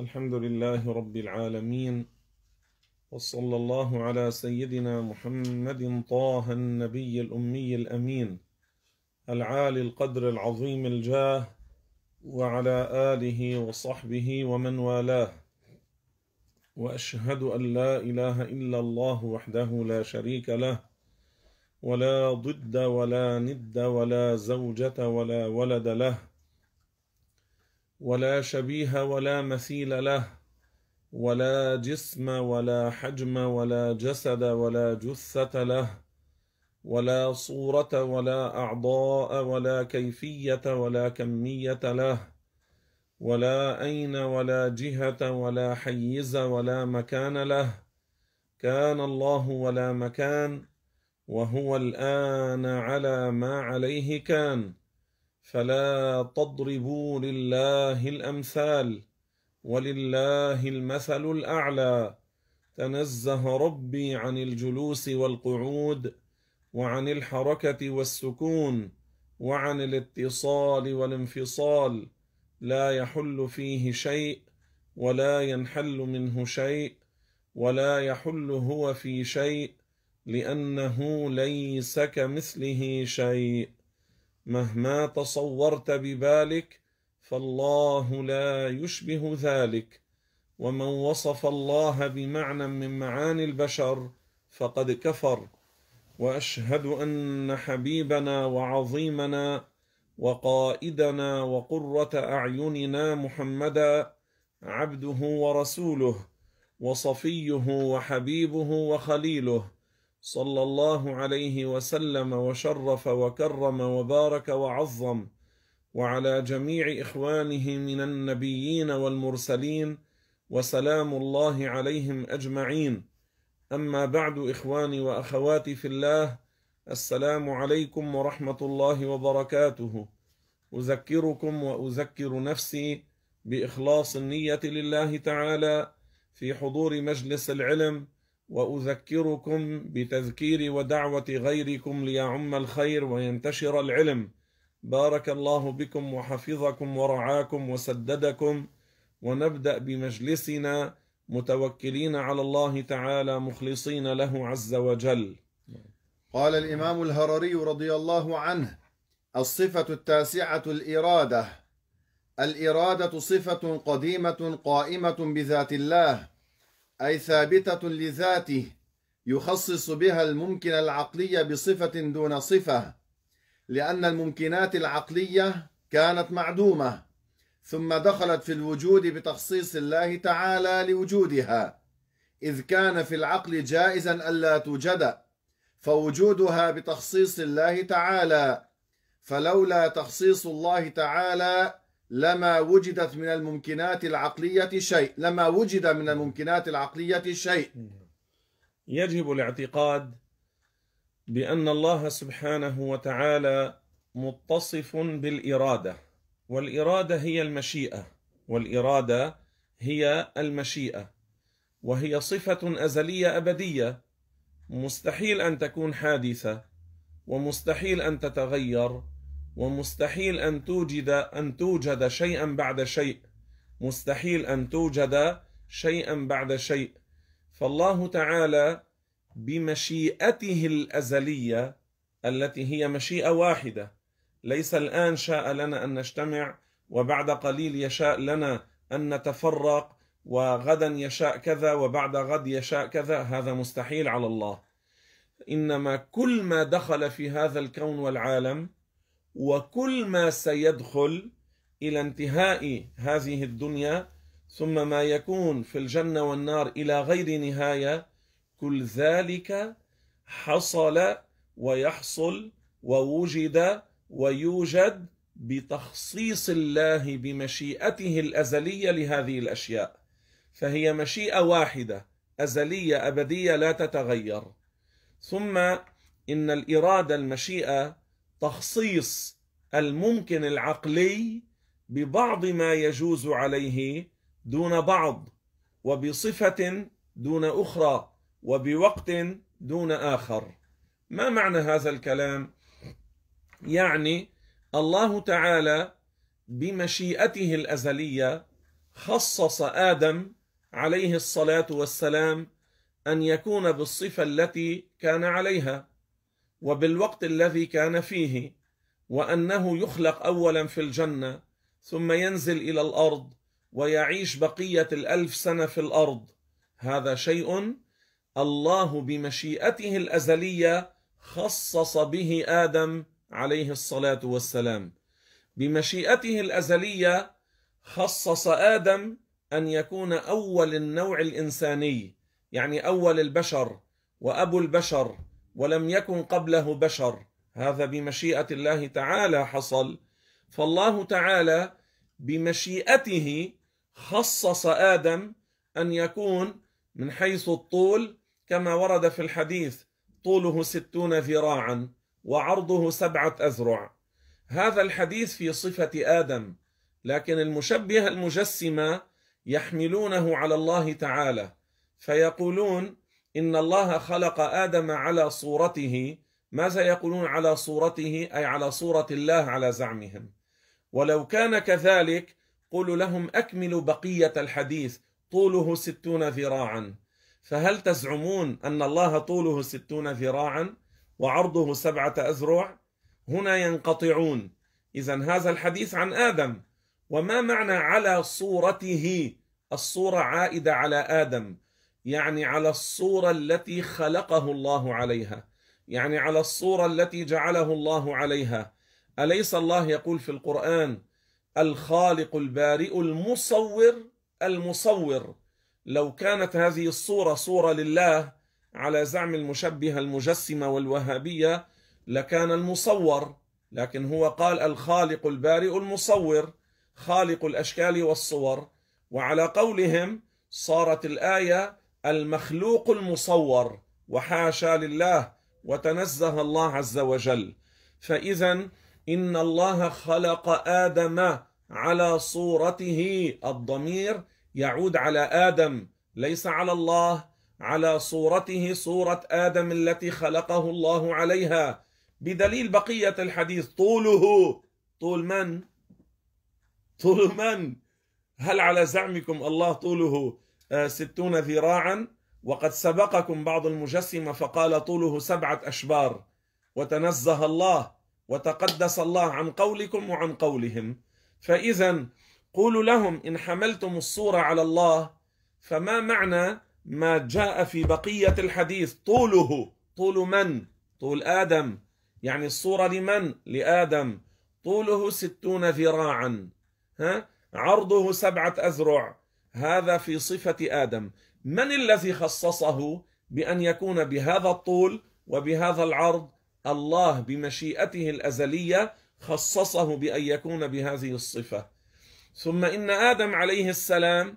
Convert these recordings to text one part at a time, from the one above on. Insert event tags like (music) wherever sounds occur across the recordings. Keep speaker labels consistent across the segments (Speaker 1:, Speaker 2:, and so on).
Speaker 1: الحمد لله رب العالمين وصلى الله على سيدنا محمد طه النبي الأمي الأمين العالي القدر العظيم الجاه وعلى آله وصحبه ومن والاه وأشهد أن لا إله إلا الله وحده لا شريك له ولا ضد ولا ند ولا زوجة ولا ولد له ولا شبيه ولا مثيل له ولا جسم ولا حجم ولا جسد ولا جثه له ولا صوره ولا اعضاء ولا كيفيه ولا كميه له ولا اين ولا جهه ولا حيز ولا مكان له كان الله ولا مكان وهو الان على ما عليه كان فلا تضربوا لله الامثال ولله المثل الاعلى تنزه ربي عن الجلوس والقعود وعن الحركه والسكون وعن الاتصال والانفصال لا يحل فيه شيء ولا ينحل منه شيء ولا يحل هو في شيء لانه ليس كمثله شيء مهما تصورت ببالك فالله لا يشبه ذلك ومن وصف الله بمعنى من معاني البشر فقد كفر واشهد ان حبيبنا وعظيمنا وقائدنا وقره اعيننا محمدا عبده ورسوله وصفيه وحبيبه وخليله صلى الله عليه وسلم وشرف وكرم وبارك وعظم وعلى جميع اخوانه من النبيين والمرسلين وسلام الله عليهم اجمعين اما بعد اخواني واخواتي في الله السلام عليكم ورحمه الله وبركاته اذكركم واذكر نفسي باخلاص النيه لله تعالى في حضور مجلس العلم واذكركم بتذكير ودعوه غيركم ليعم الخير وينتشر العلم بارك الله بكم وحفظكم ورعاكم وسددكم ونبدا بمجلسنا متوكلين على الله تعالى
Speaker 2: مخلصين له عز وجل قال الامام الهرري رضي الله عنه الصفه التاسعه الاراده الاراده صفه قديمه قائمه بذات الله أي ثابتة لذاته يخصص بها الممكن العقلي بصفة دون صفة لأن الممكنات العقلية كانت معدومة ثم دخلت في الوجود بتخصيص الله تعالى لوجودها إذ كان في العقل جائزا ألا توجد فوجودها بتخصيص الله تعالى فلولا تخصيص الله تعالى لما وجدت من الممكنات العقلية شيء لما وجد من الممكنات العقلية شيء يجب الاعتقاد
Speaker 1: بأن الله سبحانه وتعالى متصف بالإرادة والإرادة هي المشيئة والإرادة هي المشيئة وهي صفة أزلية أبدية مستحيل أن تكون حادثة ومستحيل أن تتغير ومستحيل أن توجد أن توجد شيئا بعد شيء مستحيل أن توجد شيئا بعد شيء فالله تعالى بمشيئته الأزلية التي هي مشيئة واحدة ليس الآن شاء لنا أن نجتمع وبعد قليل يشاء لنا أن نتفرق وغدا يشاء كذا وبعد غد يشاء كذا هذا مستحيل على الله إنما كل ما دخل في هذا الكون والعالم وكل ما سيدخل الى انتهاء هذه الدنيا ثم ما يكون في الجنه والنار الى غير نهايه كل ذلك حصل ويحصل ووجد ويوجد بتخصيص الله بمشيئته الازليه لهذه الاشياء فهي مشيئه واحده ازليه ابديه لا تتغير ثم ان الاراده المشيئه تخصيص الممكن العقلي ببعض ما يجوز عليه دون بعض وبصفه دون اخرى وبوقت دون اخر ما معنى هذا الكلام يعني الله تعالى بمشيئته الازليه خصص ادم عليه الصلاه والسلام ان يكون بالصفه التي كان عليها وبالوقت الذي كان فيه وانه يخلق اولا في الجنه ثم ينزل الى الارض ويعيش بقيه الالف سنه في الارض هذا شيء الله بمشيئته الازليه خصص به ادم عليه الصلاه والسلام بمشيئته الازليه خصص ادم ان يكون اول النوع الانساني يعني اول البشر وابو البشر ولم يكن قبله بشر هذا بمشيئه الله تعالى حصل فالله تعالى بمشيئته خصص ادم ان يكون من حيث الطول كما ورد في الحديث طوله ستون ذراعا وعرضه سبعه اذرع هذا الحديث في صفه ادم لكن المشبهه المجسمه يحملونه على الله تعالى فيقولون إن الله خلق آدم على صورته ماذا يقولون على صورته أي على صورة الله على زعمهم ولو كان كذلك قولوا لهم أكملوا بقية الحديث طوله ستون ذراعا فهل تزعمون أن الله طوله ستون ذراعا وعرضه سبعة أذرع هنا ينقطعون إذا هذا الحديث عن آدم وما معنى على صورته الصورة عائدة على آدم يعني على الصورة التي خلقه الله عليها يعني على الصورة التي جعله الله عليها أليس الله يقول في القرآن الخالق البارئ المصور المصور لو كانت هذه الصورة صورة لله على زعم المشبهة المجسمة والوهابية لكان المصور لكن هو قال الخالق البارئ المصور خالق الأشكال والصور وعلى قولهم صارت الآية المخلوق المصور وحاشا لله وتنزه الله عز وجل فاذا ان الله خلق ادم على صورته الضمير يعود على ادم ليس على الله على صورته صوره ادم التي خلقه الله عليها بدليل بقيه الحديث طوله طول من طول من هل على زعمكم الله طوله آه، ستون ذراعا وقد سبقكم بعض المجسمة فقال طوله سبعة أشبار وتنزه الله وتقدس الله عن قولكم وعن قولهم فإذا قولوا لهم إن حملتم الصورة على الله فما معنى ما جاء في بقية الحديث طوله طول من؟ طول آدم يعني الصورة لمن؟ لآدم طوله ستون ذراعا ها؟ عرضه سبعة أذرع هذا في صفة آدم من الذي خصصه بأن يكون بهذا الطول وبهذا العرض الله بمشيئته الأزلية خصصه بأن يكون بهذه الصفة ثم إن آدم عليه السلام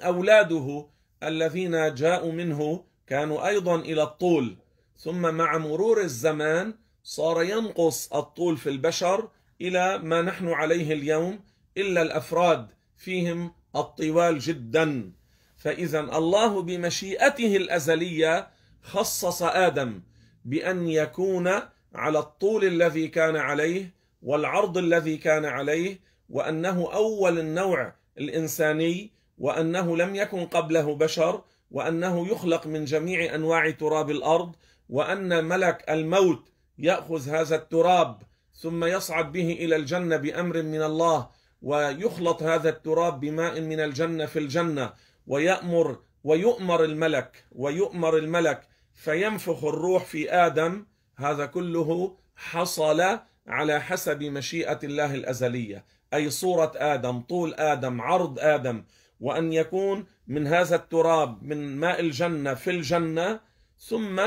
Speaker 1: أولاده الذين جاءوا منه كانوا أيضا إلى الطول ثم مع مرور الزمان صار ينقص الطول في البشر إلى ما نحن عليه اليوم إلا الأفراد فيهم الطوال جدا فاذا الله بمشيئته الازليه خصص ادم بان يكون على الطول الذي كان عليه والعرض الذي كان عليه وانه اول النوع الانساني وانه لم يكن قبله بشر وانه يخلق من جميع انواع تراب الارض وان ملك الموت ياخذ هذا التراب ثم يصعد به الى الجنه بامر من الله ويخلط هذا التراب بماء من الجنة في الجنة ويأمر ويؤمر الملك ويؤمر الملك فينفخ الروح في آدم هذا كله حصل على حسب مشيئة الله الأزلية أي صورة آدم طول آدم عرض آدم وأن يكون من هذا التراب من ماء الجنة في الجنة ثم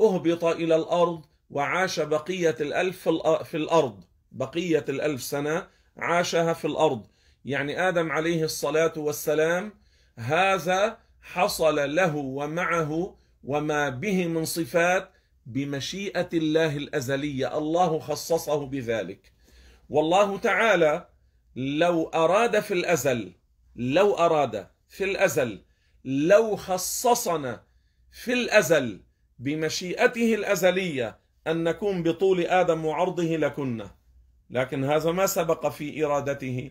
Speaker 1: أهبط إلى الأرض وعاش بقية الألف في الأرض بقية الألف سنة عاشها في الارض يعني ادم عليه الصلاه والسلام هذا حصل له ومعه وما به من صفات بمشيئه الله الازليه الله خصصه بذلك والله تعالى لو اراد في الازل لو اراد في الازل لو خصصنا في الازل بمشيئته الازليه ان نكون بطول ادم وعرضه لكنا لكن هذا ما سبق في إرادته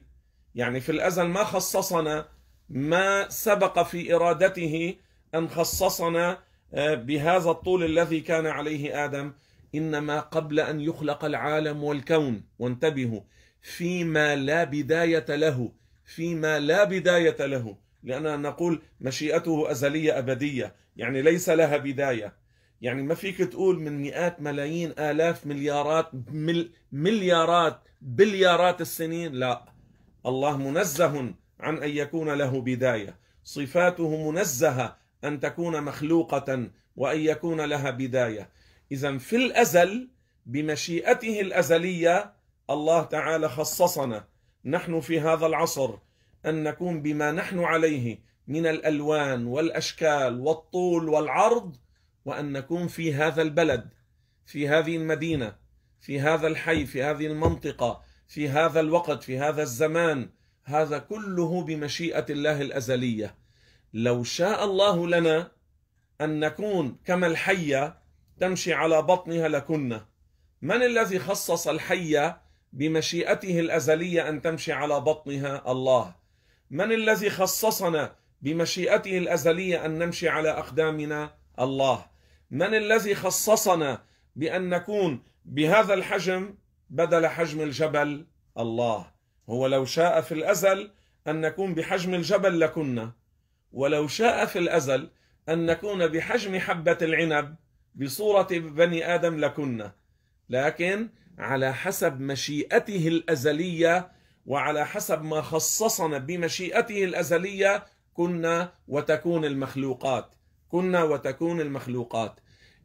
Speaker 1: يعني في الأزل ما خصصنا ما سبق في إرادته أن خصصنا آه، بهذا الطول الذي كان عليه آدم إنما قبل أن يخلق العالم والكون وانتبهوا فيما لا بداية له فيما لا بداية له لأننا نقول مشيئته أزلية أبدية يعني ليس لها بداية يعني ما فيك تقول من مئات ملايين آلاف مليارات مل مليارات بليارات السنين لا الله منزه عن أن يكون له بداية صفاته منزهة أن تكون مخلوقة وأن يكون لها بداية إذا في الأزل بمشيئته الأزلية الله تعالى خصصنا نحن في هذا العصر أن نكون بما نحن عليه من الألوان والأشكال والطول والعرض وان نكون في هذا البلد في هذه المدينه في هذا الحي في هذه المنطقه في هذا الوقت في هذا الزمان هذا كله بمشيئه الله الازليه لو شاء الله لنا ان نكون كما الحيه تمشي على بطنها لكنا من الذي خصص الحيه بمشيئته الازليه ان تمشي على بطنها الله من الذي خصصنا بمشيئته الازليه ان نمشي على اقدامنا الله من الذي خصصنا بأن نكون بهذا الحجم بدل حجم الجبل الله هو لو شاء في الأزل أن نكون بحجم الجبل لكنا ولو شاء في الأزل أن نكون بحجم حبة العنب بصورة بني آدم لكنا لكن على حسب مشيئته الأزلية وعلى حسب ما خصصنا بمشيئته الأزلية كنا وتكون المخلوقات كنا وتكون المخلوقات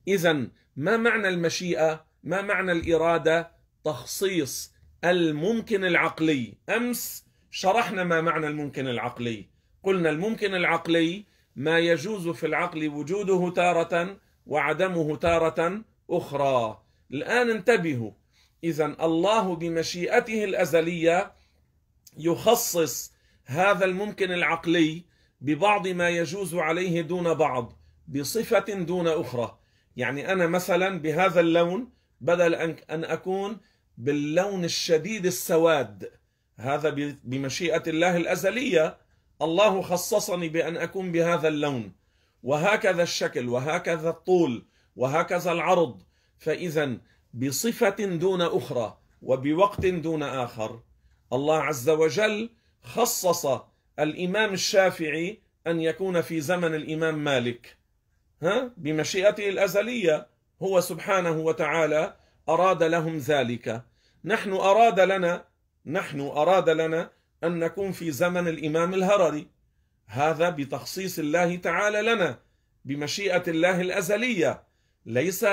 Speaker 1: اذا ما معنى المشيئه ما معنى الاراده تخصيص الممكن العقلي امس شرحنا ما معنى الممكن العقلي قلنا الممكن العقلي ما يجوز في العقل وجوده تاره وعدمه تاره اخرى الان انتبهوا اذا الله بمشيئته الازليه يخصص هذا الممكن العقلي ببعض ما يجوز عليه دون بعض بصفة دون أخرى يعني أنا مثلا بهذا اللون بدل أن أكون باللون الشديد السواد هذا بمشيئة الله الأزلية الله خصصني بأن أكون بهذا اللون وهكذا الشكل وهكذا الطول وهكذا العرض فإذا بصفة دون أخرى وبوقت دون آخر الله عز وجل خصص الإمام الشافعي أن يكون في زمن الإمام مالك ها بمشيئته الأزلية هو سبحانه وتعالى أراد لهم ذلك نحن أراد لنا نحن أراد لنا أن نكون في زمن الإمام الهرري هذا بتخصيص الله تعالى لنا بمشيئة الله الأزلية ليس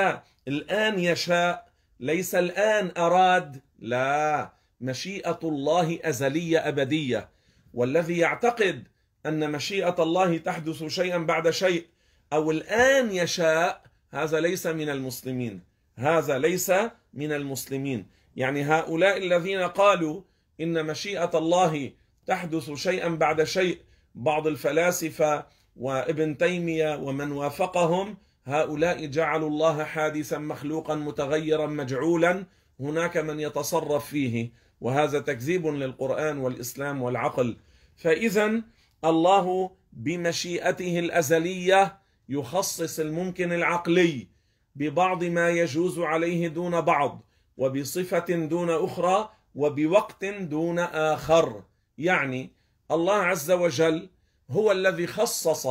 Speaker 1: الآن يشاء ليس الآن أراد لا مشيئة الله أزلية أبدية والذي يعتقد أن مشيئة الله تحدث شيئا بعد شيء أو الآن يشاء هذا ليس من المسلمين هذا ليس من المسلمين يعني هؤلاء الذين قالوا إن مشيئة الله تحدث شيئا بعد شيء بعض الفلاسفة وابن تيمية ومن وافقهم هؤلاء جعلوا الله حادثا مخلوقا متغيرا مجعولا هناك من يتصرف فيه وهذا تكذيب للقرآن والإسلام والعقل فإذا الله بمشيئته الأزلية يخصص الممكن العقلي ببعض ما يجوز عليه دون بعض وبصفة دون أخرى وبوقت دون آخر يعني الله عز وجل هو الذي خصص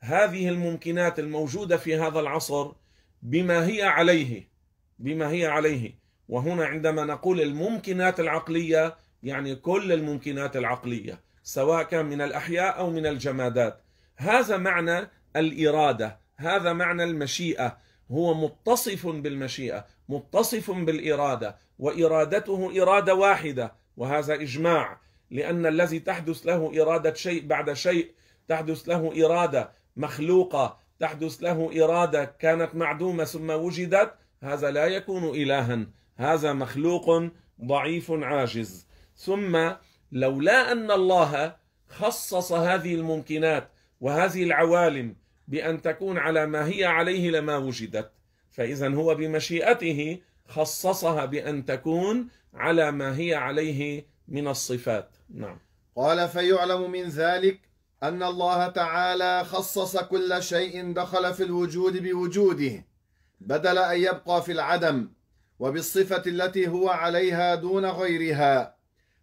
Speaker 1: هذه الممكنات الموجودة في هذا العصر بما هي عليه بما هي عليه وهنا عندما نقول الممكنات العقلية يعني كل الممكنات العقلية سواء كان من الأحياء أو من الجمادات هذا معنى الإرادة هذا معنى المشيئة هو متصف بالمشيئة متصف بالإرادة وإرادته إرادة واحدة وهذا إجماع لأن الذي تحدث له إرادة شيء بعد شيء تحدث له إرادة مخلوقة تحدث له إرادة كانت معدومة ثم وجدت هذا لا يكون إلها هذا مخلوق ضعيف عاجز ثم لولا ان الله خصص هذه الممكنات وهذه العوالم بان تكون على ما هي عليه لما وجدت فاذا هو بمشيئته خصصها بان تكون على ما هي عليه من الصفات نعم
Speaker 2: قال فيعلم من ذلك ان الله تعالى خصص كل شيء دخل في الوجود بوجوده بدل ان يبقى في العدم وبالصفة التي هو عليها دون غيرها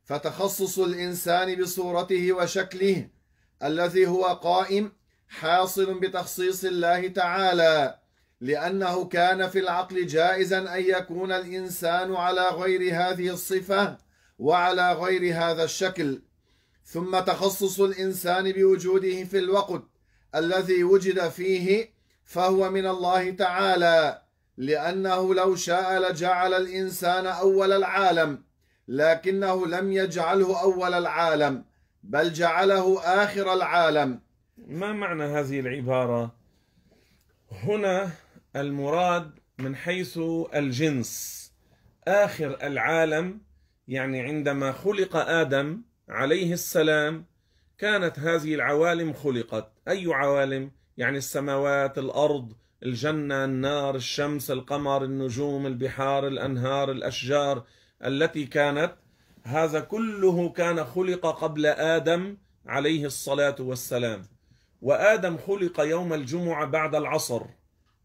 Speaker 2: فتخصص الإنسان بصورته وشكله الذي هو قائم حاصل بتخصيص الله تعالى لأنه كان في العقل جائزا أن يكون الإنسان على غير هذه الصفة وعلى غير هذا الشكل ثم تخصص الإنسان بوجوده في الوقت الذي وجد فيه فهو من الله تعالى لأنه لو شاء لجعل الإنسان أول العالم لكنه لم يجعله أول العالم بل جعله آخر العالم ما معنى هذه العبارة؟
Speaker 1: هنا المراد من حيث الجنس آخر العالم يعني عندما خلق آدم عليه السلام كانت هذه العوالم خلقت أي عوالم؟ يعني السماوات الأرض الجنة النار الشمس القمر النجوم البحار الأنهار الأشجار التي كانت هذا كله كان خلق قبل آدم عليه الصلاة والسلام وآدم خلق يوم الجمعة بعد العصر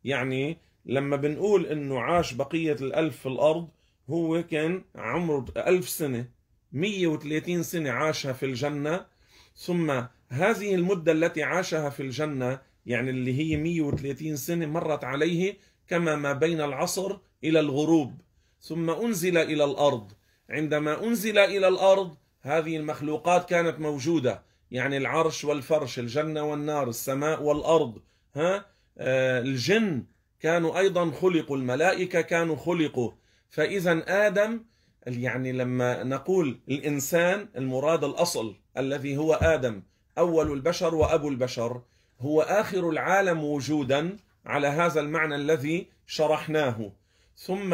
Speaker 1: يعني لما بنقول أنه عاش بقية الألف في الأرض هو كان عمره ألف سنة 130 سنة عاشها في الجنة ثم هذه المدة التي عاشها في الجنة يعني اللي هي 130 سنة مرت عليه كما ما بين العصر إلى الغروب ثم أنزل إلى الأرض عندما أنزل إلى الأرض هذه المخلوقات كانت موجودة يعني العرش والفرش الجنة والنار السماء والأرض ها آه، الجن كانوا أيضا خلقوا الملائكة كانوا خلقوا فإذا آدم يعني لما نقول الإنسان المراد الأصل الذي هو آدم أول البشر وأبو البشر هو آخر العالم وجودا على هذا المعنى الذي شرحناه ثم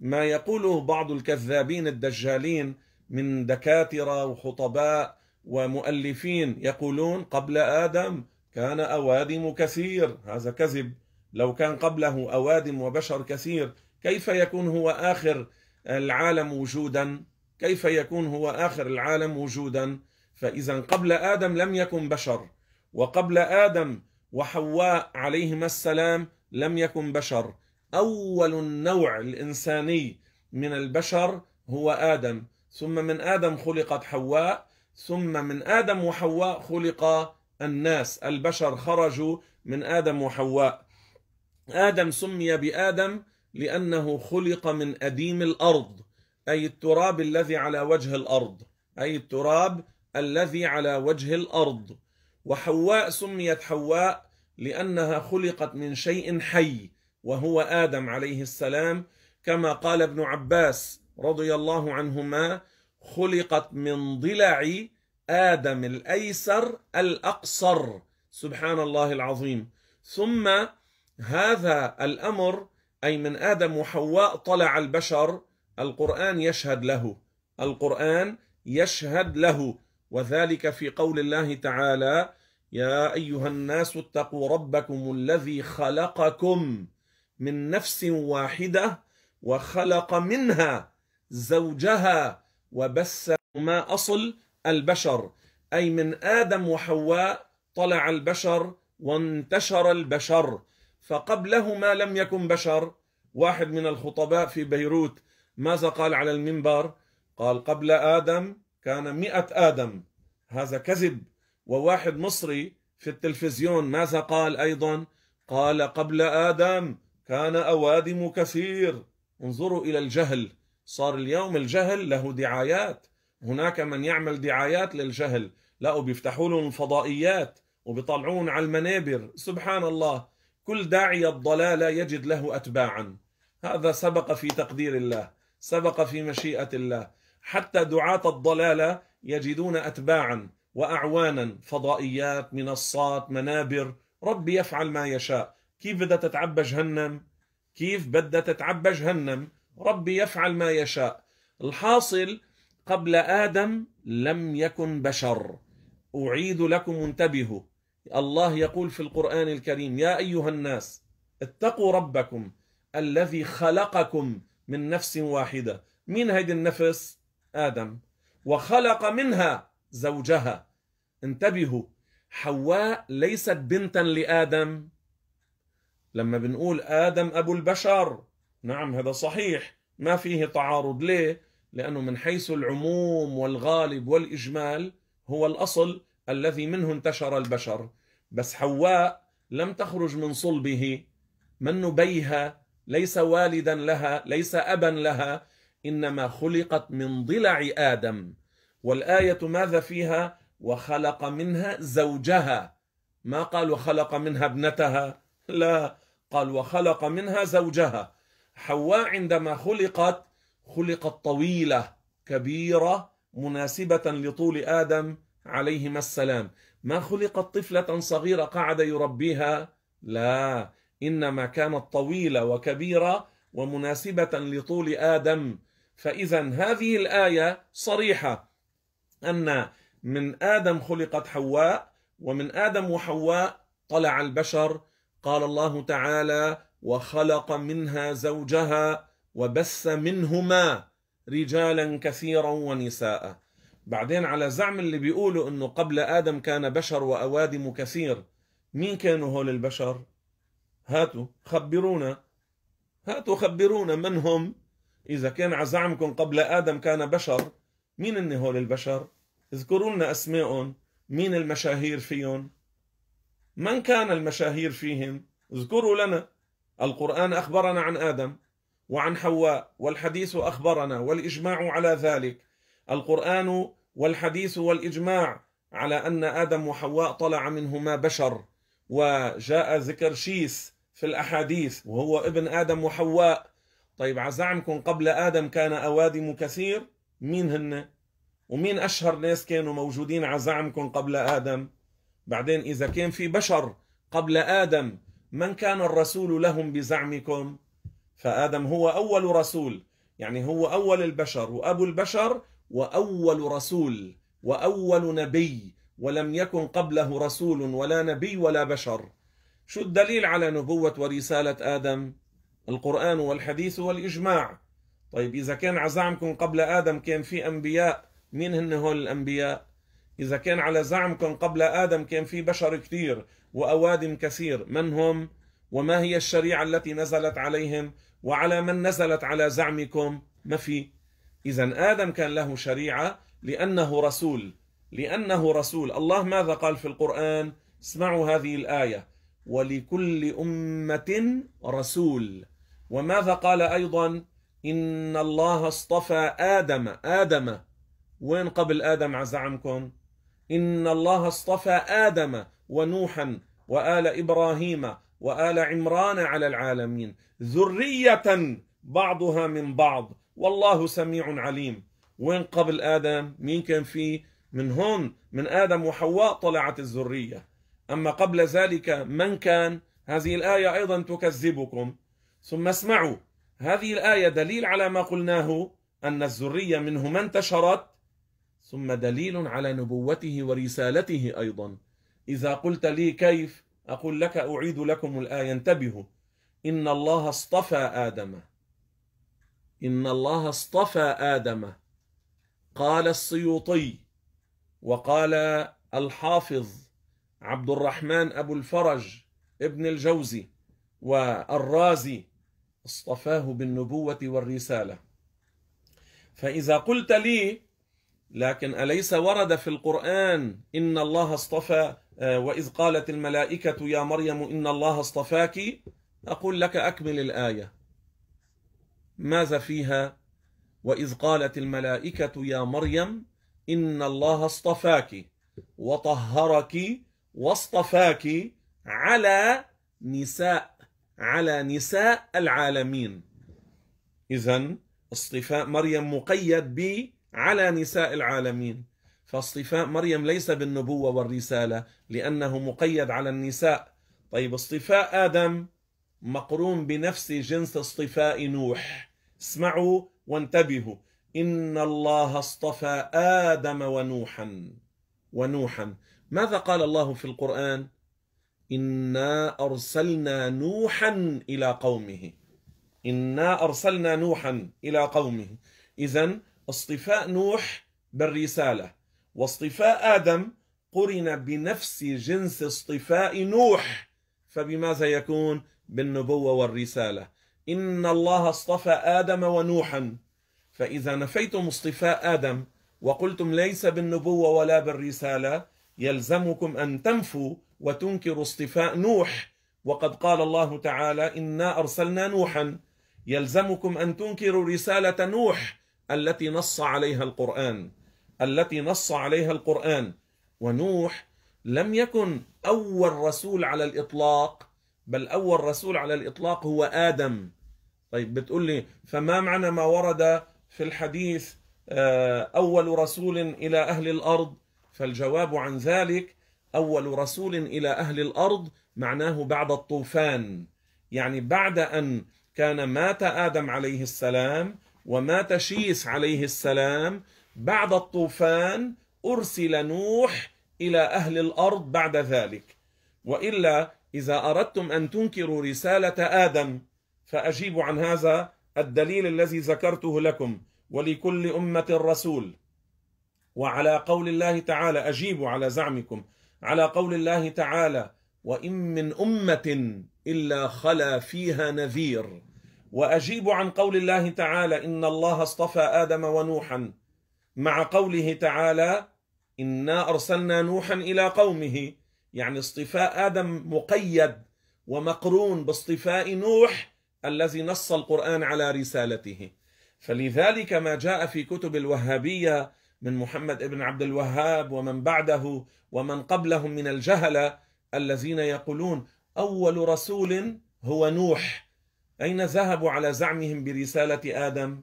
Speaker 1: ما يقوله بعض الكذابين الدجالين من دكاترة وخطباء ومؤلفين يقولون قبل آدم كان أوادم كثير هذا كذب لو كان قبله أوادم وبشر كثير كيف يكون هو آخر العالم وجودا كيف يكون هو آخر العالم وجودا فإذا قبل آدم لم يكن بشر وقبل آدم وحواء عليهما السلام لم يكن بشر أول النوع الإنساني من البشر هو آدم ثم من آدم خلقت حواء ثم من آدم وحواء خلق الناس البشر خرجوا من آدم وحواء آدم سمي بآدم لأنه خلق من أديم الأرض أي التراب الذي على وجه الأرض أي التراب الذي على وجه الأرض وحواء سميت حواء لأنها خلقت من شيء حي وهو آدم عليه السلام كما قال ابن عباس رضي الله عنهما خلقت من ضلع آدم الأيسر الأقصر سبحان الله العظيم ثم هذا الأمر أي من آدم وحواء طلع البشر القرآن يشهد له القرآن يشهد له وذلك في قول الله تعالى يا ايها الناس اتقوا ربكم الذي خلقكم من نفس واحده وخلق منها زوجها وبس ما اصل البشر اي من ادم وحواء طلع البشر وانتشر البشر فقبلهما لم يكن بشر واحد من الخطباء في بيروت ماذا قال على المنبر قال قبل ادم كان مئة ادم هذا كذب وواحد مصري في التلفزيون ماذا قال ايضا؟ قال قبل ادم كان اوادم كثير انظروا الى الجهل صار اليوم الجهل له دعايات هناك من يعمل دعايات للجهل لا بيفتحوا لهم الفضائيات وبيطلعون على المنابر سبحان الله كل داعي الضلالة يجد له أتباعا هذا سبق في تقدير الله سبق في مشيئة الله حتى دعاة الضلالة يجدون أتباعا واعوانا فضائيات منصات منابر ربي يفعل ما يشاء كيف بدها تتعبى جهنم كيف بدها تتعبى جهنم ربي يفعل ما يشاء الحاصل قبل ادم لم يكن بشر اعيد لكم انتبهوا الله يقول في القران الكريم يا ايها الناس اتقوا ربكم الذي خلقكم من نفس واحده مين هيدي النفس ادم وخلق منها زوجها انتبهوا حواء ليست بنتا لادم لما بنقول ادم ابو البشر نعم هذا صحيح ما فيه تعارض ليه لانه من حيث العموم والغالب والاجمال هو الاصل الذي منه انتشر البشر بس حواء لم تخرج من صلبه من بيها ليس والدا لها ليس ابا لها انما خلقت من ضلع ادم والآية ماذا فيها وخلق منها زوجها ما قال وخلق منها ابنتها لا قال وخلق منها زوجها حواء عندما خلقت خلقت طويلة كبيرة مناسبة لطول آدم عليهما السلام ما خلقت طفلة صغيرة قعد يربيها لا إنما كانت طويلة وكبيرة ومناسبة لطول آدم فإذا هذه الآية صريحة أن من آدم خلقت حواء ومن آدم وحواء طلع البشر قال الله تعالى وخلق منها زوجها وبث منهما رجالا كثيرا ونساء بعدين على زعم اللي بيقولوا انه قبل ادم كان بشر واوادم كثير مين كانوا هول البشر هاتوا خبرونا هاتوا خبرونا من هم اذا كان على زعمكم قبل ادم كان بشر مين هن هول البشر؟ اذكروا لنا اسمائهم مين المشاهير فيهم؟ من كان المشاهير فيهم؟ اذكروا لنا القرآن أخبرنا عن آدم وعن حواء والحديث أخبرنا والإجماع على ذلك القرآن والحديث والإجماع على أن آدم وحواء طلع منهما بشر وجاء ذكر شيس في الأحاديث وهو ابن آدم وحواء طيب عزعمكم قبل آدم كان أوادم كثير مين هن ومين أشهر ناس كانوا موجودين على زعمكم قبل آدم بعدين إذا كان في بشر قبل آدم من كان الرسول لهم بزعمكم فآدم هو أول رسول يعني هو أول البشر وأبو البشر وأول رسول وأول نبي ولم يكن قبله رسول ولا نبي ولا بشر شو الدليل على نبوة ورسالة آدم؟ القرآن والحديث والإجماع طيب إذا كان على زعمكم قبل آدم كان في أنبياء مين هن هول الأنبياء إذا كان على زعمكم قبل آدم كان في بشر كثير وأوادم كثير من هم وما هي الشريعة التي نزلت عليهم وعلى من نزلت على زعمكم ما في إذا آدم كان له شريعة لأنه رسول لأنه رسول الله ماذا قال في القرآن اسمعوا هذه الآية ولكل أمة رسول وماذا قال أيضا إن الله اصطفى آدم آدم وين قبل آدم على زعمكم إن الله اصطفى آدم ونوحا وآل إبراهيم وآل عمران على العالمين ذرية بعضها من بعض والله سميع عليم وين قبل آدم مين كان فيه من هون من آدم وحواء طلعت الذرية أما قبل ذلك من كان هذه الآية أيضا تكذبكم ثم اسمعوا هذه الآية دليل على ما قلناه أن الذرية منه ما انتشرت ثم دليل على نبوته ورسالته أيضا إذا قلت لي كيف أقول لك أعيد لكم الآية انتبهوا إن الله اصطفى آدم إن الله اصطفى آدم قال السيوطي وقال الحافظ عبد الرحمن أبو الفرج ابن الجوزي والرازي اصطفاه بالنبوة والرسالة فإذا قلت لي لكن أليس ورد في القرآن إن الله اصطفى آه، وإذ قالت الملائكة يا مريم إن الله اصطفاك أقول لك أكمل الآية ماذا فيها وإذ قالت الملائكة يا مريم إن الله اصطفاك وطهرك واصطفاك على نساء على نساء العالمين إذا اصطفاء مريم مقيد ب على نساء العالمين فاصطفاء مريم ليس بالنبوة والرسالة لأنه مقيد على النساء طيب اصطفاء آدم مقرون بنفس جنس اصطفاء نوح اسمعوا وانتبهوا إن الله اصطفى آدم ونوحا ونوحا ماذا قال الله في القرآن إنا أرسلنا نوحا إلى قومه إنا أرسلنا نوحا إلى قومه إذا اصطفاء نوح بالرسالة واصطفاء آدم قرن بنفس جنس اصطفاء نوح فبماذا يكون بالنبوة والرسالة إن الله اصطفى آدم ونوحا فإذا نفيتم اصطفاء آدم وقلتم ليس بالنبوة ولا بالرسالة يلزمكم أن تنفوا وتنكر اصطفاء نوح وقد قال الله تعالى إنا أرسلنا نوحا يلزمكم أن تنكروا رسالة نوح التي نص عليها القرآن التي نص عليها القرآن ونوح لم يكن أول رسول على الإطلاق بل أول رسول على الإطلاق هو آدم طيب بتقول لي فما معنى ما ورد في الحديث آه، أول رسول إلى أهل الأرض فالجواب عن ذلك أول رسول إلى أهل الأرض معناه بعد الطوفان يعني بعد أن كان مات آدم عليه السلام ومات شيس عليه السلام بعد الطوفان أرسل نوح إلى أهل الأرض بعد ذلك وإلا إذا أردتم أن تنكروا رسالة آدم فأجيب عن هذا الدليل الذي ذكرته لكم ولكل أمة رسول وعلى قول الله تعالى أجيبوا على زعمكم على قول الله تعالى وان من امه الا خلا فيها نذير واجيب عن قول الله تعالى ان الله اصطفى ادم ونوحا مع قوله تعالى انا ارسلنا نوحا الى قومه يعني اصطفاء ادم مقيد ومقرون باصطفاء نوح الذي نص القران على رسالته فلذلك ما جاء في كتب الوهابيه من محمد بن عبد الوهاب ومن بعده ومن قبلهم من الجهله الذين يقولون اول رسول هو نوح اين ذهبوا على زعمهم برساله ادم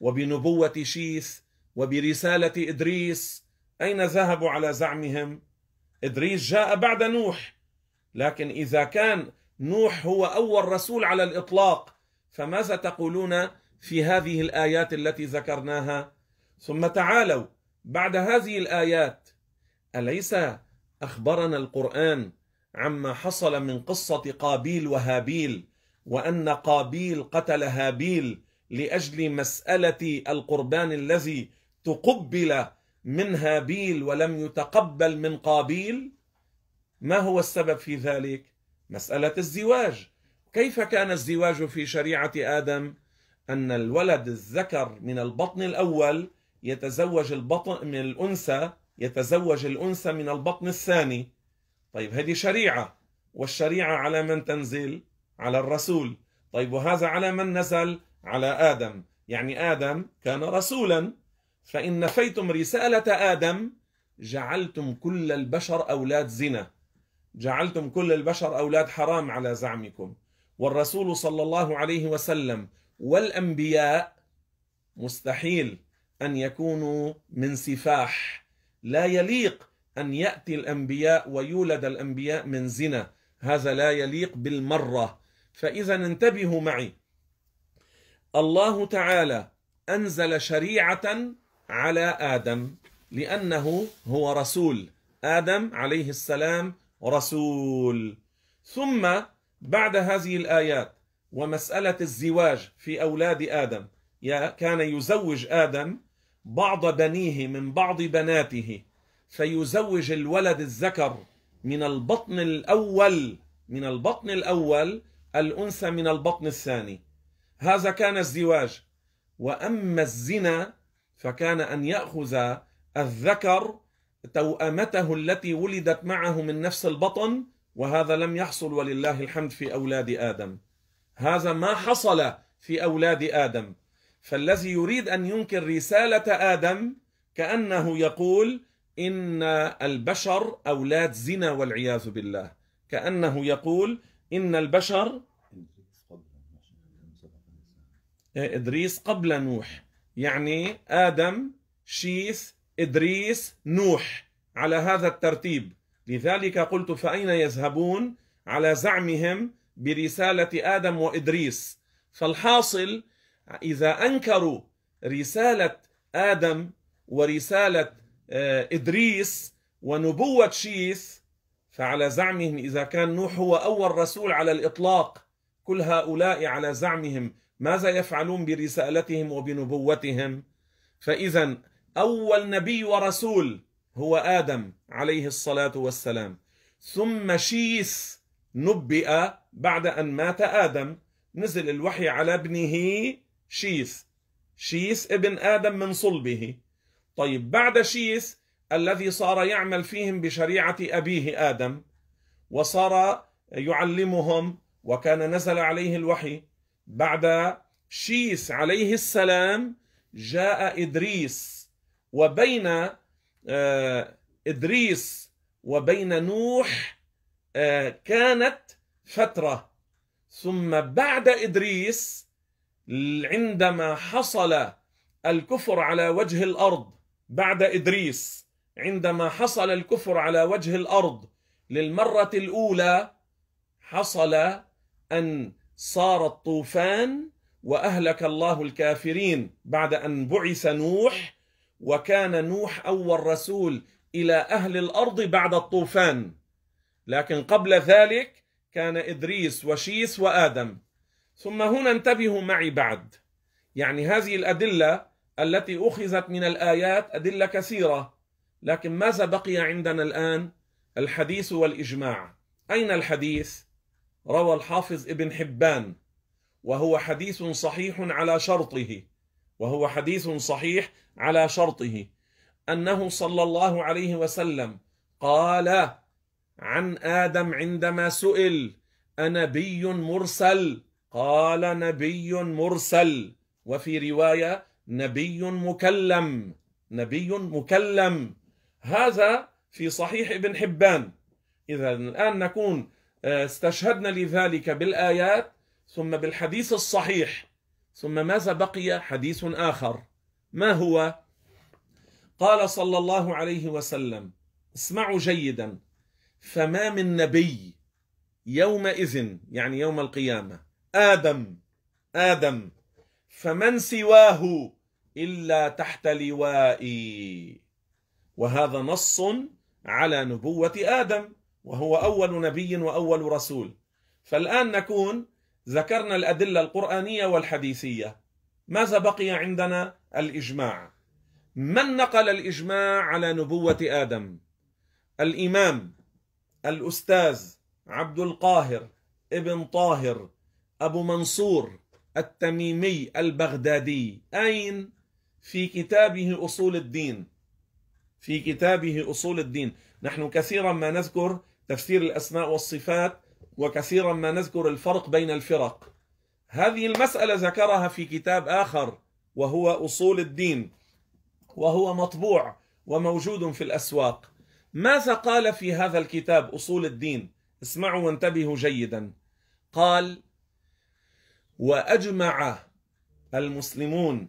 Speaker 1: وبنبوه شيث وبرساله ادريس اين ذهبوا على زعمهم ادريس جاء بعد نوح لكن اذا كان نوح هو اول رسول على الاطلاق فماذا تقولون في هذه الايات التي ذكرناها ثم تعالوا بعد هذه الايات اليس اخبرنا القران عما حصل من قصه قابيل وهابيل وان قابيل قتل هابيل لاجل مساله القربان الذي تقبل من هابيل ولم يتقبل من قابيل ما هو السبب في ذلك مساله الزواج كيف كان الزواج في شريعه ادم ان الولد الذكر من البطن الاول يتزوج البطن من الأنثى يتزوج الأنثى من البطن الثاني طيب هذه شريعة والشريعة على من تنزل على الرسول طيب وهذا على من نزل على آدم يعني آدم كان رسولا فإن نفيتم رسالة آدم جعلتم كل البشر أولاد زنا جعلتم كل البشر أولاد حرام على زعمكم والرسول صلى الله عليه وسلم والأنبياء مستحيل ان يكونوا من سفاح لا يليق ان ياتي الانبياء ويولد الانبياء من زنا هذا لا يليق بالمره فاذا انتبهوا معي الله تعالى انزل شريعه على ادم لانه هو رسول ادم عليه السلام رسول ثم بعد هذه الايات ومساله الزواج في اولاد ادم كان يزوج ادم بعض بنيه من بعض بناته فيزوج الولد الذكر من البطن الاول من البطن الاول الانثى من البطن الثاني هذا كان الزواج واما الزنا فكان ان ياخذ الذكر توامته التي ولدت معه من نفس البطن وهذا لم يحصل ولله الحمد في اولاد ادم هذا ما حصل في اولاد ادم فالذي يريد أن ينكر رسالة آدم كأنه يقول إن البشر أولاد زنا والعياذ بالله كأنه يقول إن البشر إدريس قبل نوح يعني آدم شيث إدريس نوح على هذا الترتيب لذلك قلت فأين يذهبون على زعمهم برسالة آدم وإدريس فالحاصل اذا انكروا رساله ادم ورساله آه، ادريس ونبوه شيث فعلى زعمهم اذا كان نوح هو اول رسول على الاطلاق كل هؤلاء على زعمهم ماذا يفعلون برسالتهم وبنبوتهم فاذا اول نبي ورسول هو ادم عليه الصلاه والسلام ثم شيث نبئ بعد ان مات ادم نزل الوحي على ابنه شيث شيث ابن آدم من صلبه طيب بعد شيث الذي صار يعمل فيهم بشريعة أبيه آدم وصار يعلمهم وكان نزل عليه الوحي بعد شيث عليه السلام جاء إدريس وبين آه، إدريس وبين نوح آه، كانت فترة ثم بعد إدريس عندما حصل الكفر على وجه الارض بعد ادريس عندما حصل الكفر على وجه الارض للمره الاولى حصل ان صار الطوفان واهلك الله الكافرين بعد ان بعث نوح وكان نوح اول رسول الى اهل الارض بعد الطوفان لكن قبل ذلك كان ادريس وشيس وادم ثم هنا انتبهوا معي بعد يعني هذه الأدلة التي أخذت من الآيات أدلة كثيرة لكن ماذا بقي عندنا الآن الحديث والإجماع أين الحديث؟ روى الحافظ ابن حبان وهو حديث صحيح على شرطه وهو حديث صحيح على شرطه انه صلى الله عليه وسلم قال عن ادم عندما سئل انبي مرسل قال نبي مرسل وفي روايه نبي مكلم نبي مكلم هذا في صحيح ابن حبان اذا الان نكون آه، استشهدنا لذلك بالايات ثم بالحديث الصحيح ثم ماذا بقي حديث اخر ما هو قال صلى الله عليه وسلم اسمعوا جيدا فما من نبي يومئذ يعني يوم القيامه آدم آدم فمن سواه إلا تحت لوائي وهذا نص على نبوة آدم وهو أول نبي وأول رسول فالآن نكون ذكرنا الأدلة القرآنية والحديثية ماذا بقي عندنا الإجماع من نقل الإجماع على نبوة آدم الإمام الأستاذ عبد القاهر ابن طاهر أبو منصور التميمي البغدادي أين؟ في كتابه أصول الدين في كتابه أصول الدين نحن كثيرا ما نذكر تفسير الأسماء والصفات وكثيرا ما نذكر الفرق بين الفرق هذه المسألة ذكرها في كتاب آخر وهو أصول الدين وهو مطبوع وموجود في الأسواق ماذا قال في هذا الكتاب أصول الدين اسمعوا وانتبهوا جيدا قال واجمع المسلمون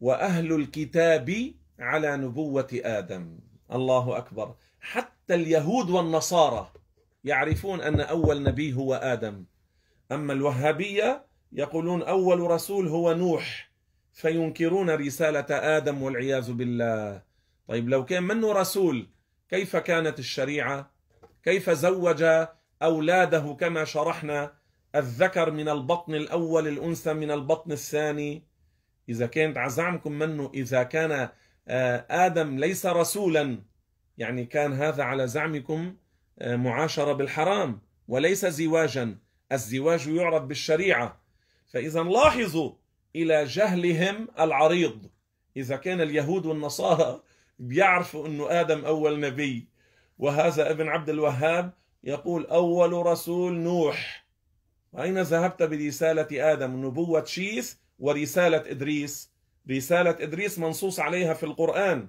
Speaker 1: واهل الكتاب على نبوه ادم الله اكبر حتى اليهود والنصارى يعرفون ان اول نبي هو ادم اما الوهابيه يقولون اول رسول هو نوح فينكرون رساله ادم والعياذ بالله طيب لو كان منه رسول كيف كانت الشريعه كيف زوج اولاده كما شرحنا الذكر من البطن الأول الأنثى من البطن الثاني إذا كانت زعمكم منه إذا كان آه، آدم ليس رسولا يعني كان هذا على زعمكم آه، معاشرة بالحرام وليس زواجا الزواج يعرف بالشريعة فإذا لاحظوا إلى جهلهم العريض إذا كان اليهود والنصارى بيعرفوا أنه آدم أول نبي وهذا ابن عبد الوهاب يقول أول رسول نوح وأين ذهبت برسالة آدم نبوة شيث ورسالة إدريس رسالة إدريس منصوص عليها في القرآن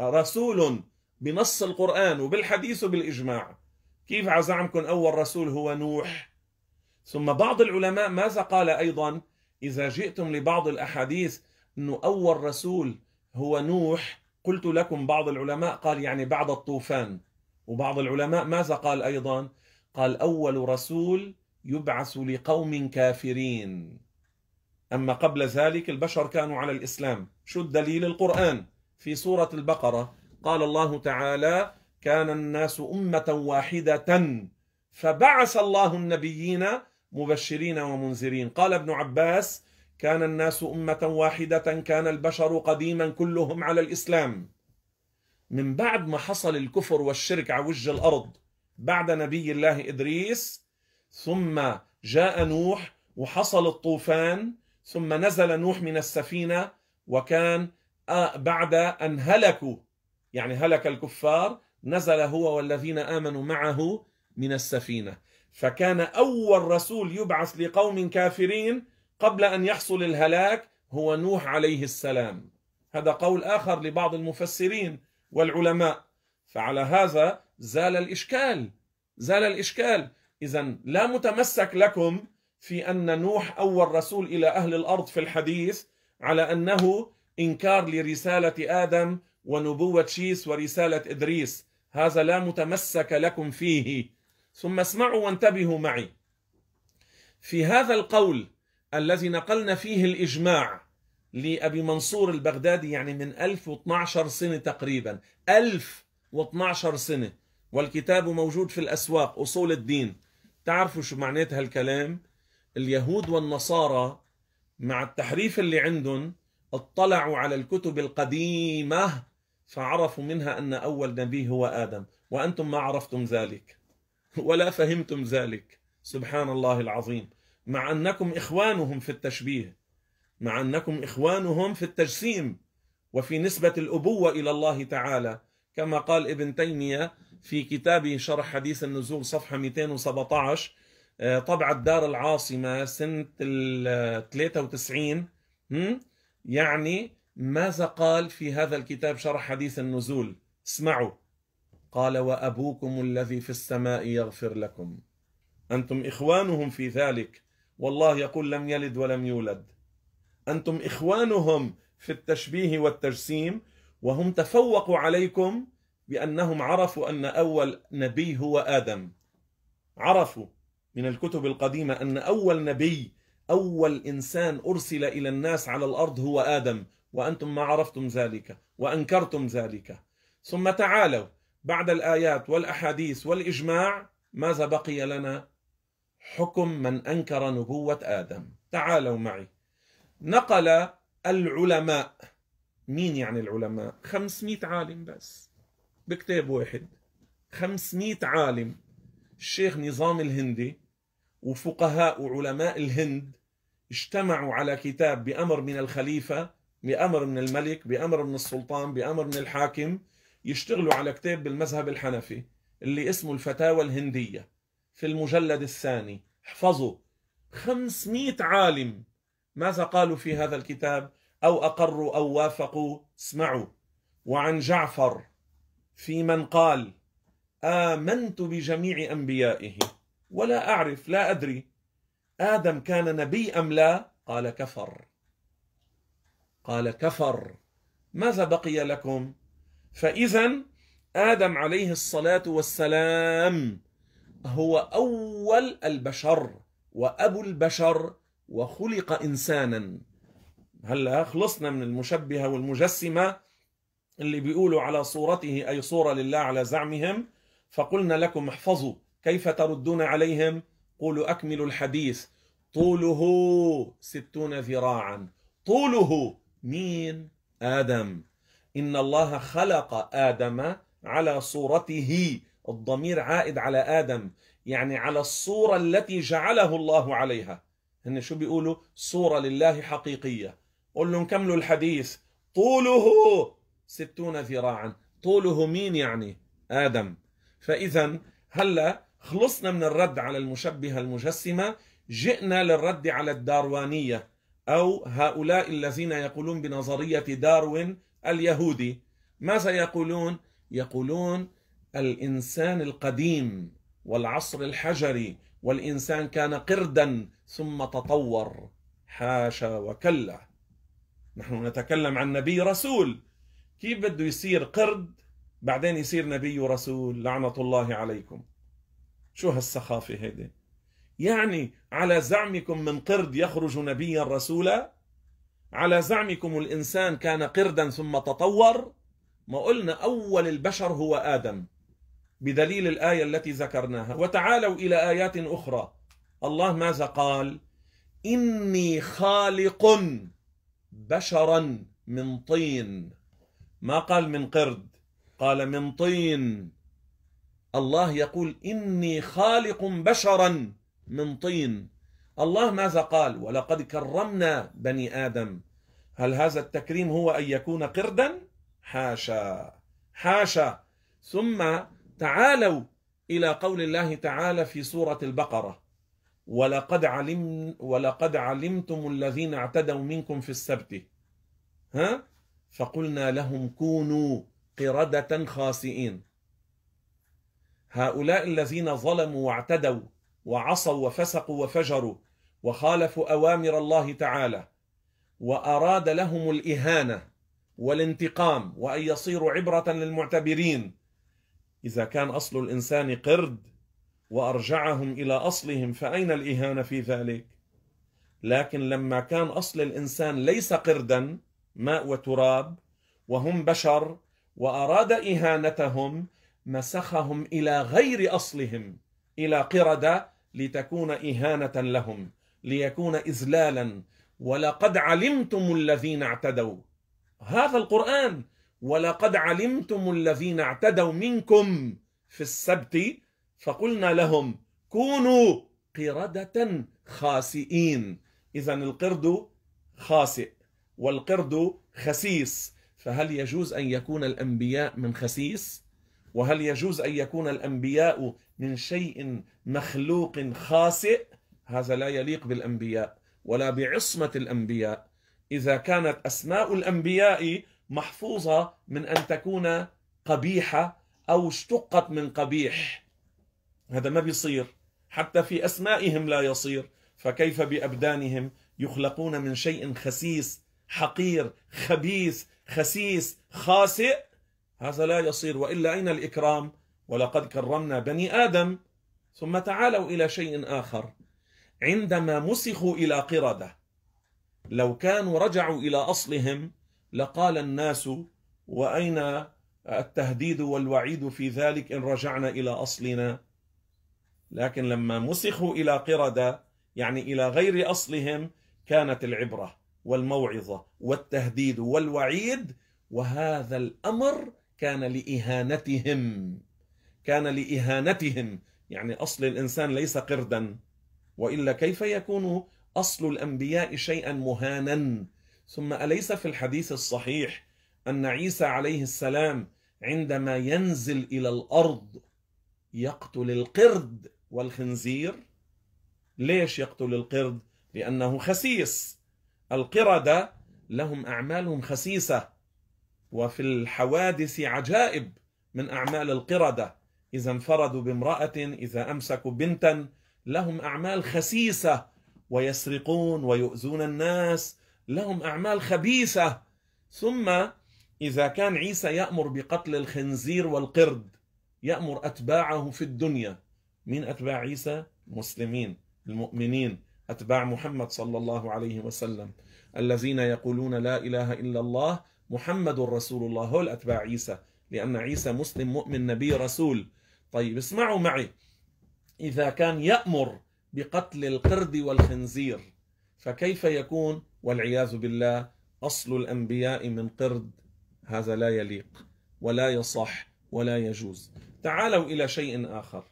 Speaker 1: رسول بنص القرآن وبالحديث وبالإجماع كيف عزعمكم أول رسول هو نوح ثم بعض العلماء ماذا قال أيضا إذا جئتم لبعض الأحاديث أنه أول رسول هو نوح قلت لكم بعض العلماء قال يعني بعد الطوفان وبعض العلماء ماذا قال أيضا قال أول رسول يبعث لقوم كافرين أما قبل ذلك البشر كانوا على الإسلام شو الدليل القرآن في سورة البقرة قال الله تعالى كان الناس أمة واحدة فبعث الله النبيين مبشرين ومنذرين قال ابن عباس كان الناس أمة واحدة كان البشر قديما كلهم على الإسلام من بعد ما حصل الكفر والشرك على وجه الأرض بعد نبي الله إدريس ثم جاء نوح وحصل الطوفان ثم نزل نوح من السفينه وكان آه، بعد ان هلكوا يعني هلك الكفار نزل هو والذين امنوا معه من السفينه فكان اول رسول يبعث لقوم كافرين قبل ان يحصل الهلاك هو نوح عليه السلام هذا قول اخر لبعض المفسرين والعلماء فعلى هذا زال الاشكال زال الاشكال إذا لا متمسك لكم في أن نوح أول رسول إلى أهل الأرض في الحديث على أنه إنكار لرسالة آدم ونبوة شيس ورسالة إدريس هذا لا متمسك لكم فيه ثم اسمعوا وانتبهوا معي في هذا القول الذي نقلنا فيه الإجماع لأبي منصور البغدادي يعني من 1012 سنة تقريبا 1012 سنة والكتاب موجود في الأسواق أصول الدين تعرفوا شو معنات هالكلام اليهود والنصارى مع التحريف اللي عندهم اطلعوا على الكتب القديمة فعرفوا منها أن أول نبي هو آدم وأنتم ما عرفتم ذلك (laughs) ولا فهمتم ذلك سبحان الله العظيم مع أنكم إخوانهم في التشبيه مع أنكم إخوانهم في التجسيم وفي نسبة الأبوة إلى الله تعالى كما قال ابن تيمية في كتابه شرح حديث النزول صفحة 217 آه، طبعة دار العاصمة سنة ال 93 يعني ماذا قال في هذا الكتاب شرح حديث النزول اسمعوا قال وأبوكم الذي في السماء يغفر لكم أنتم إخوانهم في ذلك والله يقول لم يلد ولم يولد أنتم إخوانهم في التشبيه والتجسيم وهم تفوقوا عليكم بأنهم عرفوا أن أول نبي هو آدم عرفوا من الكتب القديمة أن أول نبي أول إنسان أرسل إلى الناس على الأرض هو آدم وأنتم ما عرفتم ذلك وأنكرتم ذلك ثم تعالوا بعد الآيات والأحاديث والإجماع ماذا بقي لنا؟ حكم من أنكر نبوة آدم تعالوا معي نقل العلماء مين يعني العلماء؟ 500 عالم بس بكتاب واحد 500 عالم الشيخ نظام الهندي وفقهاء وعلماء الهند اجتمعوا على كتاب بأمر من الخليفة بأمر من الملك بأمر من السلطان بأمر من الحاكم يشتغلوا على كتاب بالمذهب الحنفي اللي اسمه الفتاوى الهندية في المجلد الثاني احفظوا 500 عالم ماذا قالوا في هذا الكتاب أو أقروا أو وافقوا اسمعوا وعن جعفر في من قال آمنت بجميع أنبيائه ولا أعرف لا أدري آدم كان نبي أم لا قال كفر قال كفر ماذا بقي لكم فإذا آدم عليه الصلاة والسلام هو أول البشر وأبو البشر وخلق إنسانا هلا خلصنا من المشبهة والمجسمة اللي بيقولوا على صورته أي صورة لله على زعمهم فقلنا لكم احفظوا كيف تردون عليهم قولوا أكملوا الحديث طوله ستون ذراعا طوله مين آدم إن الله خلق آدم على صورته الضمير عائد على آدم يعني على الصورة التي جعله الله عليها هن شو بيقولوا صورة لله حقيقية قول لهم كملوا الحديث طوله ستون ذراعا طوله مين يعني آدم فإذا هلا خلصنا من الرد على المشبهة المجسمة جئنا للرد على الداروانية أو هؤلاء الذين يقولون بنظرية داروين اليهودي ماذا يقولون؟ يقولون الإنسان القديم والعصر الحجري والإنسان كان قردا ثم تطور حاشا وكلا نحن نتكلم عن نبي رسول كيف بده يصير قرد بعدين يصير نبي ورسول لعنة الله عليكم شو هالسخافة هيدي يعني على زعمكم من قرد يخرج نبيا رسولا على زعمكم الإنسان كان قردا ثم تطور ما قلنا أول البشر هو آدم بدليل الآية التي ذكرناها وتعالوا إلى آيات أخرى الله ماذا قال إني خالق بشرا من طين ما قال من قرد قال من طين الله يقول إني خالق بشرا من طين الله ماذا قال ولقد كرمنا بني آدم هل هذا التكريم هو أن يكون قردا حاشا حاشا ثم تعالوا إلى قول الله تعالى في سورة البقرة ولقد علم ولقد علمتم الذين اعتدوا منكم في السبت ها فقلنا لهم كونوا قردة خاسئين هؤلاء الذين ظلموا واعتدوا وعصوا وفسقوا وفجروا وخالفوا أوامر الله تعالى وأراد لهم الإهانة والانتقام وأن يصيروا عبرة للمعتبرين إذا كان أصل الإنسان قرد وأرجعهم إلى أصلهم فأين الإهانة في ذلك؟ لكن لما كان أصل الإنسان ليس قردا ماء وتراب وهم بشر واراد اهانتهم مسخهم الى غير اصلهم الى قرده لتكون اهانه لهم ليكون اذلالا ولقد علمتم الذين اعتدوا هذا القران ولقد علمتم الذين اعتدوا منكم في السبت فقلنا لهم كونوا قرده خاسئين اذا القرد خاسئ والقرد خسيس فهل يجوز أن يكون الأنبياء من خسيس؟ وهل يجوز أن يكون الأنبياء من شيء مخلوق خاسئ؟ هذا لا يليق بالأنبياء ولا بعصمة الأنبياء إذا كانت أسماء الأنبياء محفوظة من أن تكون قبيحة أو اشتقت من قبيح هذا ما بيصير حتى في أسمائهم لا يصير فكيف بأبدانهم يخلقون من شيء خسيس حقير خبيث خسيس خاسئ هذا لا يصير والا اين الاكرام ولقد كرمنا بني ادم ثم تعالوا الى شيء اخر عندما مسخوا الى قرده لو كانوا رجعوا الى اصلهم لقال الناس واين التهديد والوعيد في ذلك ان رجعنا الى اصلنا لكن لما مسخوا الى قرده يعني الى غير اصلهم كانت العبره والموعظه والتهديد والوعيد وهذا الامر كان لاهانتهم كان لاهانتهم يعني اصل الانسان ليس قردا والا كيف يكون اصل الانبياء شيئا مهانا ثم اليس في الحديث الصحيح ان عيسى عليه السلام عندما ينزل الى الارض يقتل القرد والخنزير ليش يقتل القرد لانه خسيس القردة لهم أعمال خسيسة وفي الحوادث عجائب من أعمال القردة إذا انفردوا بامرأة إذا أمسكوا بنتا لهم أعمال خسيسة ويسرقون ويؤذون الناس لهم أعمال خبيثة ثم إذا كان عيسى يأمر بقتل الخنزير والقرد يأمر أتباعه في الدنيا مين أتباع عيسى؟ المسلمين المؤمنين أتباع محمد صلى الله عليه وسلم الذين يقولون لا إله إلا الله محمد رسول الله هول أتباع عيسى لأن عيسى مسلم مؤمن نبي رسول طيب اسمعوا معي إذا كان يأمر بقتل القرد والخنزير فكيف يكون والعياذ بالله أصل الأنبياء من قرد هذا لا يليق ولا يصح ولا يجوز تعالوا إلى شيء آخر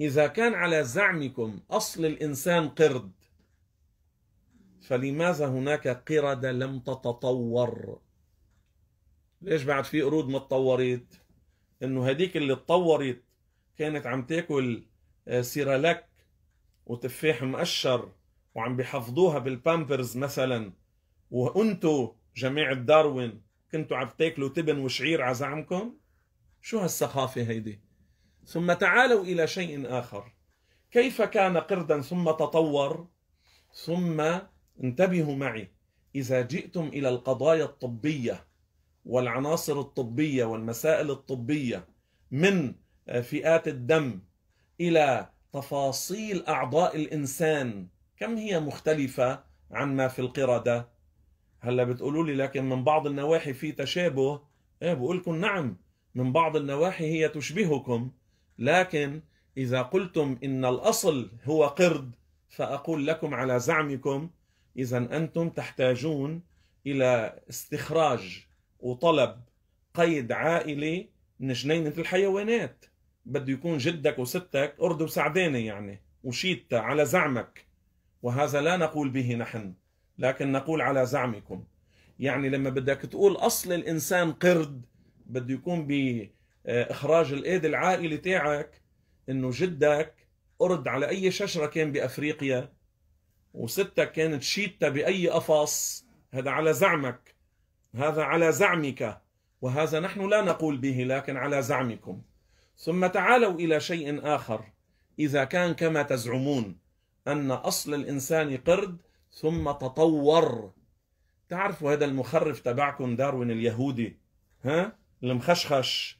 Speaker 1: إذا كان على زعمكم أصل الإنسان قرد فلماذا هناك قردة لم تتطور ليش بعد في قرود ما تطورت انه هديك اللي تطورت كانت عم تاكل آه، سيرالك وتفاح مقشر وعم بيحفظوها بالبامبرز مثلا وانتو جماعة داروين كنتوا عم تاكلوا تبن وشعير على زعمكم شو هالسخافة هيدي ثم تعالوا إلى شيء آخر كيف كان قردا ثم تطور ثم انتبهوا معي إذا جئتم إلى القضايا الطبية والعناصر الطبية والمسائل الطبية من آه، فئات الدم إلى تفاصيل أعضاء الإنسان كم هي مختلفة عن ما في القردة هلا بتقولوا لي لكن من بعض النواحي في تشابه ايه بقولكم نعم من بعض النواحي هي تشبهكم لكن إذا قلتم إن الأصل هو قرد فأقول لكم على زعمكم اذا انتم تحتاجون الى استخراج وطلب قيد عائلي من جنينه الحيوانات بده يكون جدك وستك قرد وسعدانه يعني وشيتا على زعمك وهذا لا نقول به نحن لكن نقول على زعمكم يعني لما بدك تقول اصل الانسان قرد بده يكون باخراج آه، الايد العائلي تاعك انه جدك قرد على اي شجره كان بافريقيا وستك كانت شيتة بأي قفص هذا على زعمك هذا على زعمك وهذا نحن لا نقول به لكن على زعمكم ثم تعالوا إلى شيء آخر إذا كان كما تزعمون أن أصل الإنسان قرد ثم تطور تعرفوا هذا المخرف تبعكم داروين اليهودي ها المخشخش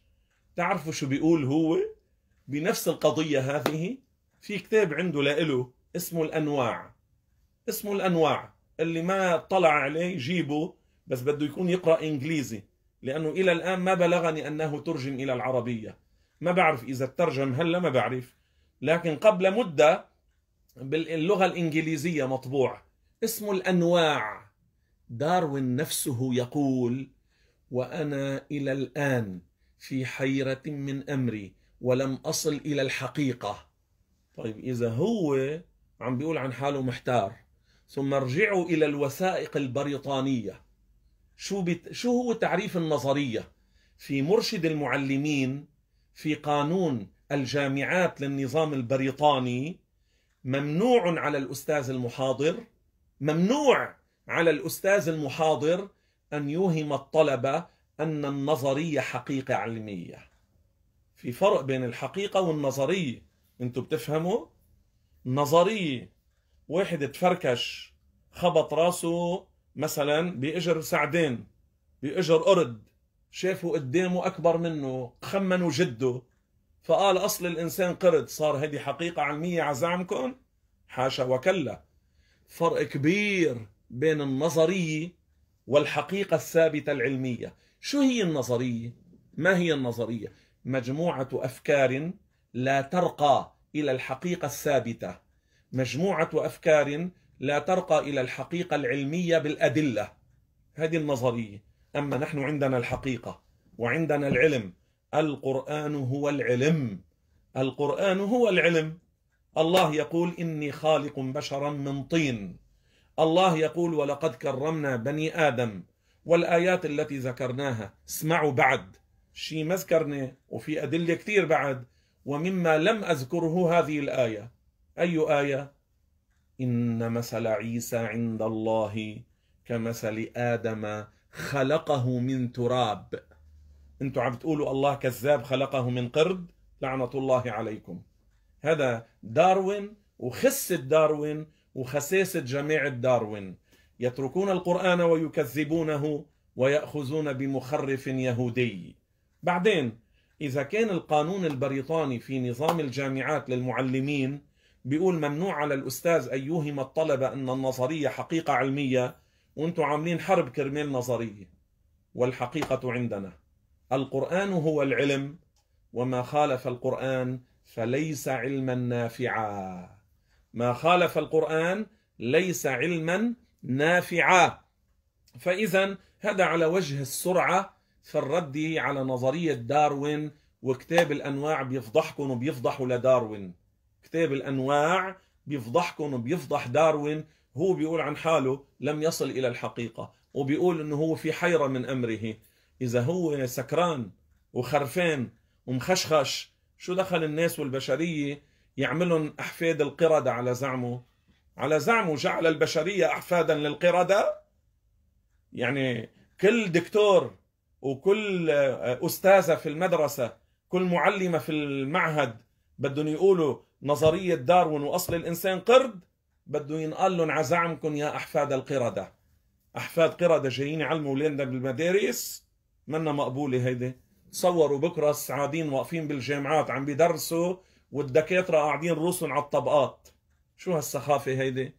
Speaker 1: تعرفوا شو بيقول هو بنفس القضية هذه في كتاب عنده لإله اسمه الأنواع اسمه الانواع اللي ما طلع عليه جيبه بس بده يكون يقرا انجليزي لانه الى الان ما بلغني انه ترجم الى العربيه ما بعرف اذا ترجم هلا ما بعرف لكن قبل مده باللغه الانجليزيه مطبوع اسمه الانواع داروين نفسه يقول وانا الى الان في حيره من امري ولم اصل الى الحقيقه طيب اذا هو عم بيقول عن حاله محتار ثم ارجعوا إلى الوثائق البريطانية شو, بت... شو هو تعريف النظرية في مرشد المعلمين في قانون الجامعات للنظام البريطاني ممنوع على الأستاذ المحاضر ممنوع على الأستاذ المحاضر أن يوهم الطلبة أن النظرية حقيقة علمية في فرق بين الحقيقة والنظرية انتم بتفهموا؟ نظرية واحد اتفركش خبط راسه مثلا باجر سعدين باجر قرد شافوا قدامه اكبر منه خمنوا جده فقال اصل الانسان قرد صار هذه حقيقه علميه على زعمكم حاشا وكلا فرق كبير بين النظريه والحقيقه الثابته العلميه شو هي النظريه ما هي النظريه مجموعه افكار لا ترقى الى الحقيقه الثابته مجموعه افكار لا ترقى الى الحقيقه العلميه بالادله هذه النظريه اما نحن عندنا الحقيقه وعندنا العلم القران هو العلم القران هو العلم الله يقول اني خالق بشرا من طين الله يقول ولقد كرمنا بني ادم والايات التي ذكرناها اسمعوا بعد شيء ما ذكرناه وفي ادله كثير بعد ومما لم اذكره هذه الايه أي آية؟ إن مثل عيسى عند الله كمثل آدم خلقه من تراب أنتوا عم بتقولوا الله كذاب خلقه من قرد لعنة الله عليكم هذا داروين وخسة داروين وخساسة جميع الداروين يتركون القرآن ويكذبونه ويأخذون بمخرف يهودي بعدين إذا كان القانون البريطاني في نظام الجامعات للمعلمين بيقول ممنوع على الأستاذ أن يوهم الطلبة أن النظرية حقيقة علمية وأنتم عاملين حرب كرمال نظرية والحقيقة عندنا القرآن هو العلم وما خالف القرآن فليس علما نافعا ما خالف القرآن ليس علما نافعا فإذا هذا على وجه السرعة في الرد على نظرية داروين وكتاب الأنواع بيفضحكم وبيفضحوا لداروين كتاب الانواع بيفضحكم وبيفضح داروين هو بيقول عن حاله لم يصل الى الحقيقه وبيقول انه هو في حيره من امره اذا هو سكران وخرفان ومخشخش شو دخل الناس والبشريه يعملون احفاد القرده على زعمه على زعمه جعل البشريه احفادا للقرده يعني كل دكتور وكل استاذه في المدرسه كل معلمه في المعهد بدهم يقولوا نظرية داروين وأصل الإنسان قرد بده ينقال لهم عزعمكم يا أحفاد القردة أحفاد قردة جايين يعلموا ولادنا بالمدارس منا مقبولة هيدي تصوروا بكرة السعادين واقفين بالجامعات عم بيدرسوا والدكاترة قاعدين رؤوسهم على الطبقات شو هالسخافة هيدي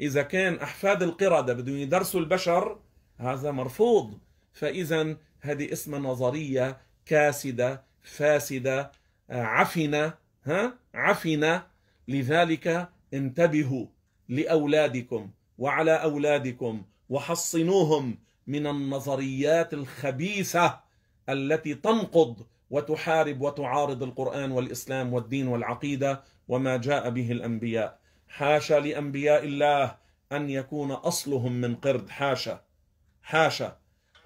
Speaker 1: إذا كان أحفاد القردة بدهم يدرسوا البشر هذا مرفوض فإذا هذه اسمها نظرية كاسدة فاسدة عفنة ها عفن لذلك انتبهوا لاولادكم وعلى اولادكم وحصنوهم من النظريات الخبيثه التي تنقض وتحارب وتعارض القران والاسلام والدين والعقيده وما جاء به الانبياء حاشا لانبياء الله ان يكون اصلهم من قرد حاشا حاشا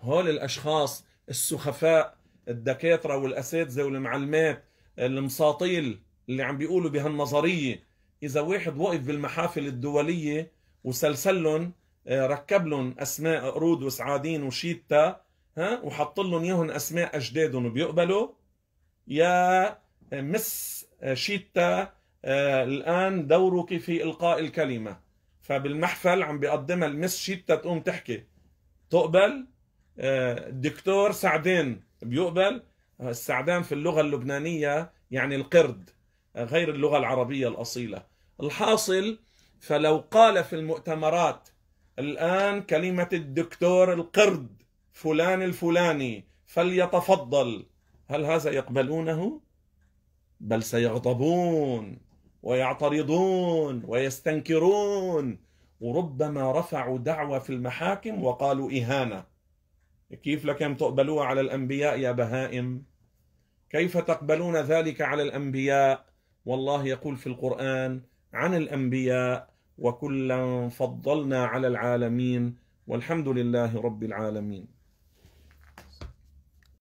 Speaker 1: هول الاشخاص السخفاء الدكاتره والاساتذه والمعلمات المساطيل اللي عم بيقولوا بهالنظريه اذا واحد وقف بالمحافل الدوليه وسلسلن آه، ركب لهم اسماء قرود وسعادين وشيتا ها وحط لهم اياهم اسماء اجدادهم وبيقبلوا يا آه، مس آه، شيتا الان دورك في القاء الكلمه فبالمحفل عم بيقدمها المس شيتا تقوم تحكي تقبل الدكتور سعدان بيقبل السعدان في اللغه اللبنانيه يعني القرد غير اللغة العربية الأصيلة الحاصل فلو قال في المؤتمرات الآن كلمة الدكتور القرد فلان الفلاني فليتفضل هل هذا يقبلونه؟ بل سيغضبون ويعترضون ويستنكرون وربما رفعوا دعوة في المحاكم وقالوا إهانة كيف لكم تقبلوها على الأنبياء يا بهائم؟ كيف تقبلون ذلك على الأنبياء؟ والله يقول في القرآن عن الأنبياء وكلا فضلنا على العالمين والحمد لله رب العالمين